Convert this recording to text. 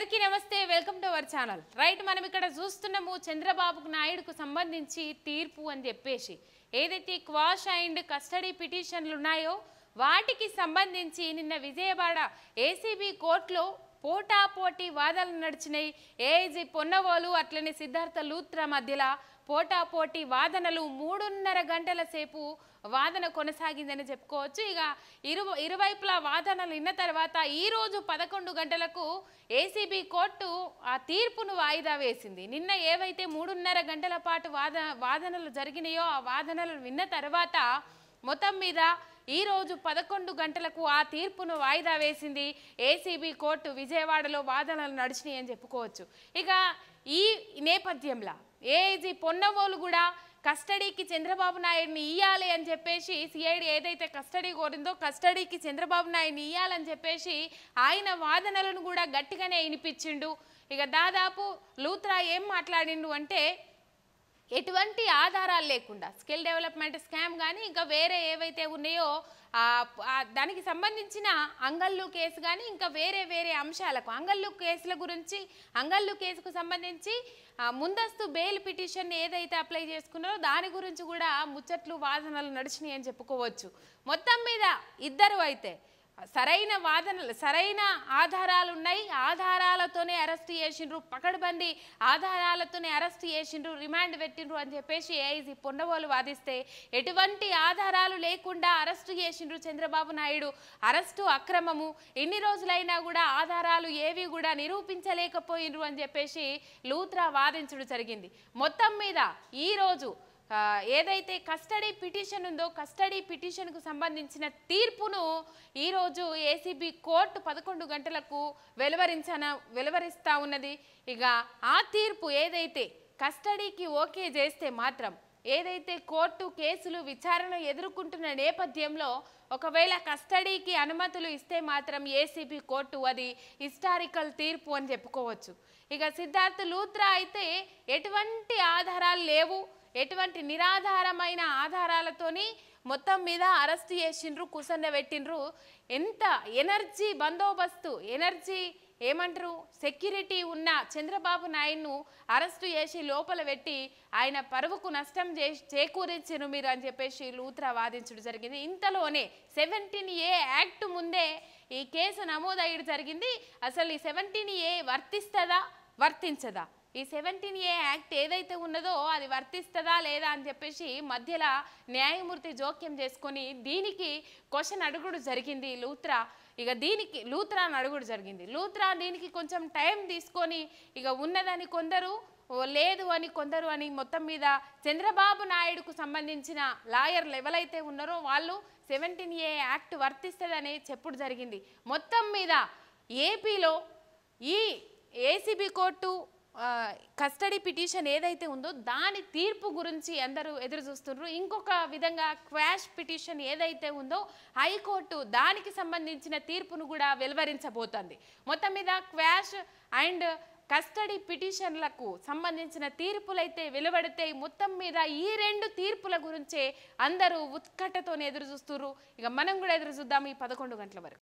అందరికి నమస్తే welcome to our channel right మనం ఇక్కడ చూస్తున్నాము చంద్రబాబుకు నాయుడుకు సంబంధించి తీర్పు అని చెప్పేసి ఏదైతే క్వాష్ అండ్ కస్టడీ పిటిషన్లు ఉన్నాయో వాటికి సంబంధించి నిన్న విజయవాడ ఏసీబీ కోర్టులో పోటాపోటీ వాదనలు నడిచినాయి ఏఐజీ పొన్నవోలు అట్లనే సిద్ధార్థ లూత్ర మధ్యలో పోటాపోటీ వాదనలు మూడున్నర గంటల సేపు వాదన కొనసాగిందని చెప్పుకోవచ్చు ఇక ఇరు ఇరువైపుల వాదనలు విన్న తర్వాత ఈరోజు పదకొండు గంటలకు ఏసీబీ కోర్టు ఆ తీర్పును వాయిదా వేసింది నిన్న ఏవైతే మూడున్నర గంటల పాటు వాద వాదనలు జరిగినాయో ఆ వాదనలు విన్న తర్వాత మొత్తం మీద ఈరోజు పదకొండు గంటలకు ఆ తీర్పును వాయిదా వేసింది ఏసీబీ కోర్టు విజయవాడలో వాదనలు నడిచినాయి అని చెప్పుకోవచ్చు ఇక ఈ నేపథ్యంలో ఏఐజీ పొన్నవోలు కూడా కస్టడీకి చంద్రబాబు నాయుడిని ఇయ్యాలి అని చెప్పేసి సిఐడి ఏదైతే కస్టడీ కోరిందో కస్టడీకి చంద్రబాబు నాయుడిని ఇయ్యాలని చెప్పేసి ఆయన వాదనలను కూడా గట్టిగానే వినిపించిండు ఇక దాదాపు లూత్రా ఏం మాట్లాడిండు అంటే ఎటువంటి ఆధారాలు లేకుండా స్కిల్ డెవలప్మెంట్ స్కామ్ కానీ ఇంకా వేరే ఏవైతే ఉన్నాయో దానికి సంబంధించిన అంగల్లు కేసు కానీ ఇంకా వేరే వేరే అంశాలకు అంగల్లు కేసుల గురించి అంగల్లు కేసుకు సంబంధించి ముందస్తు బెయిల్ పిటిషన్ ఏదైతే అప్లై చేసుకున్నారో దాని గురించి కూడా ముచ్చట్లు వాదనలు నడిచినాయి అని చెప్పుకోవచ్చు మొత్తం మీద ఇద్దరు అయితే సరైన వాదనలు సరైన ఆధారాలు ఉన్నాయి ఆధారాలతోనే అరెస్ట్ చేసిండ్రు పకడ్బండి ఆధారాలతోనే అరెస్ట్ చేసిండ్రు రిమాండ్ పెట్టిండ్రు అని చెప్పేసి ఏఐజీ పొన్నవోలు వాదిస్తే ఎటువంటి ఆధారాలు లేకుండా అరెస్టు చేసిండ్రు చంద్రబాబు నాయుడు అరెస్టు అక్రమము ఎన్ని రోజులైనా కూడా ఆధారాలు ఏవి కూడా నిరూపించలేకపోయినరు అని చెప్పేసి లూత్రా వాదించడం జరిగింది మొత్తం మీద ఈరోజు ఏదైతే కస్టడీ పిటిషన్ ఉందో కస్టడీ పిటిషన్కు సంబంధించిన తీర్పును ఈరోజు ఏసీబీ కోర్టు పదకొండు గంటలకు వెలువరించన వెలువరిస్తూ ఉన్నది ఇక ఆ తీర్పు ఏదైతే కస్టడీకి ఓకే చేస్తే మాత్రం ఏదైతే కోర్టు కేసులు విచారణ ఎదుర్కొంటున్న నేపథ్యంలో ఒకవేళ కస్టడీకి అనుమతులు ఇస్తే మాత్రం ఏసీబీ కోర్టు అది హిస్టారికల్ తీర్పు అని చెప్పుకోవచ్చు ఇక సిద్ధార్థ్ లూత్రా అయితే ఎటువంటి ఆధారాలు లేవు ఎటువంటి నిరాధారమైన ఆధారాలతోని మొత్తం మీద అరెస్ట్ చేసిండ్రు కూసండబెట్టిండ్రు ఎంత ఎనర్జీ బందోబస్తు ఎనర్జీ ఏమంటారు సెక్యూరిటీ ఉన్న చంద్రబాబు నాయుడును అరెస్టు చేసి లోపల పెట్టి ఆయన పరువుకు నష్టం చేసి చేకూరించను మీరు అని చెప్పేసి లూత్రా వాదించడం జరిగింది ఇంతలోనే సెవెంటీన్ ఏ యాక్ట్ ముందే ఈ కేసు నమోదయ్యడం జరిగింది అసలు ఈ సెవెంటీన్ ఏ వర్తిస్తుందా వర్తించదా ఈ సెవెంటీన్ ఏ యాక్ట్ ఏదైతే ఉన్నదో అది వర్తిస్తుందా లేదా అని చెప్పేసి మధ్యలో న్యాయమూర్తి జోక్యం చేసుకొని దీనికి క్వశ్చన్ అడుగుడు జరిగింది లూత్రా ఇక దీనికి లూత్రా అని అడుగుడు జరిగింది లూత్రా దీనికి కొంచెం టైం తీసుకొని ఇక ఉన్నదని కొందరు లేదు అని కొందరు అని మొత్తం మీద చంద్రబాబు నాయుడుకు సంబంధించిన లాయర్లు ఎవరైతే ఉన్నారో వాళ్ళు సెవెంటీన్ ఏ యాక్ట్ వర్తిస్తుందని చెప్పుడు జరిగింది మొత్తం మీద ఏపీలో ఈ ఏసీబీ కోర్టు కస్టడీ పిటిషన్ ఏదైతే ఉందో దాని తీర్పు గురించి అందరూ ఎదురు చూస్తున్నారు ఇంకొక విధంగా క్వాష్ పిటిషన్ ఏదైతే ఉందో హైకోర్టు దానికి సంబంధించిన తీర్పును కూడా వెలువరించబోతోంది మొత్తం మీద క్వాష్ అండ్ కస్టడీ పిటిషన్లకు సంబంధించిన తీర్పులైతే వెలువడితే మొత్తం మీద ఈ రెండు తీర్పుల గురించే అందరూ ఉత్కటతోనే ఎదురు చూస్తున్నారు ఇక మనం కూడా ఎదురు చూద్దాం ఈ పదకొండు గంటల వరకు